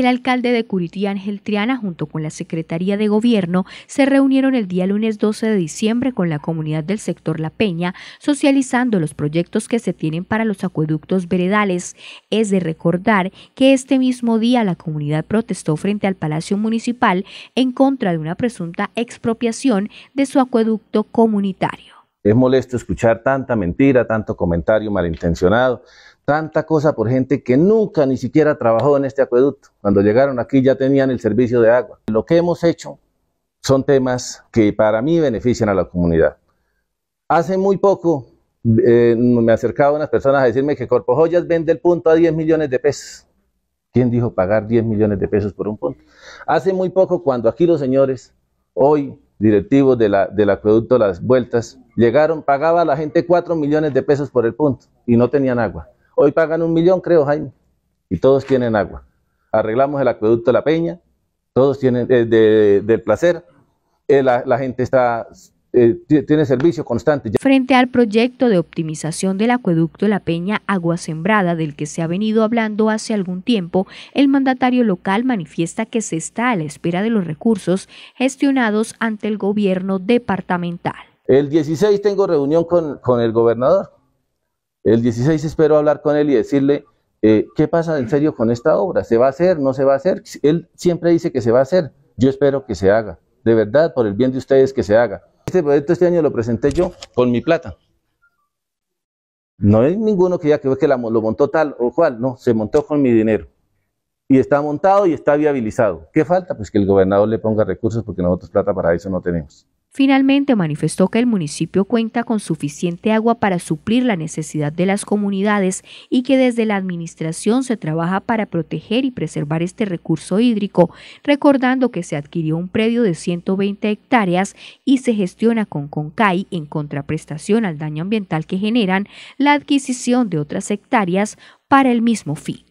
el alcalde de Curití Ángel Triana junto con la Secretaría de Gobierno se reunieron el día lunes 12 de diciembre con la comunidad del sector La Peña, socializando los proyectos que se tienen para los acueductos veredales. Es de recordar que este mismo día la comunidad protestó frente al Palacio Municipal en contra de una presunta expropiación de su acueducto comunitario. Es molesto escuchar tanta mentira, tanto comentario malintencionado, tanta cosa por gente que nunca ni siquiera trabajó en este acueducto. Cuando llegaron aquí ya tenían el servicio de agua. Lo que hemos hecho son temas que para mí benefician a la comunidad. Hace muy poco eh, me acercaban unas personas a decirme que Corpo Joyas vende el punto a 10 millones de pesos. ¿Quién dijo pagar 10 millones de pesos por un punto? Hace muy poco, cuando aquí los señores, hoy directivos de la, del acueducto Las Vueltas, llegaron, pagaba la gente 4 millones de pesos por el punto y no tenían agua. Hoy pagan un millón, creo, Jaime, y todos tienen agua. Arreglamos el acueducto La Peña, todos tienen eh, de, del placer, eh, la, la gente está eh, tiene servicio constante. Frente al proyecto de optimización del acueducto La Peña Agua Sembrada, del que se ha venido hablando hace algún tiempo, el mandatario local manifiesta que se está a la espera de los recursos gestionados ante el gobierno departamental. El 16 tengo reunión con, el gobernador. El 16 espero hablar con él y decirle eh, qué pasa en serio con esta obra. ¿Se va a hacer? ¿No se va a hacer? Él siempre dice que se va a hacer. Yo espero que se haga. De verdad, por el bien de ustedes, que se haga. Este proyecto este, este año lo presenté yo con mi plata. No hay ninguno que ya que, que lo montó tal o cual, no, se montó con mi dinero. Y está montado y está viabilizado. ¿Qué falta? Pues que el gobernador le ponga recursos porque nosotros plata para eso no tenemos. Finalmente manifestó que el municipio cuenta con suficiente agua para suplir la necesidad de las comunidades y que desde la administración se trabaja para proteger y preservar este recurso hídrico, recordando que se adquirió un predio de 120 hectáreas y se gestiona con CONCAI en contraprestación al daño ambiental que generan la adquisición de otras hectáreas para el mismo fin.